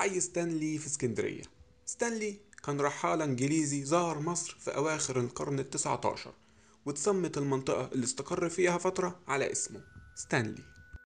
حي ستانلي في اسكندرية ستانلي كان رحالة إنجليزي ظهر مصر في أواخر القرن التسعة عشر واتسمت المنطقة اللي استقر فيها فترة على اسمه ستانلي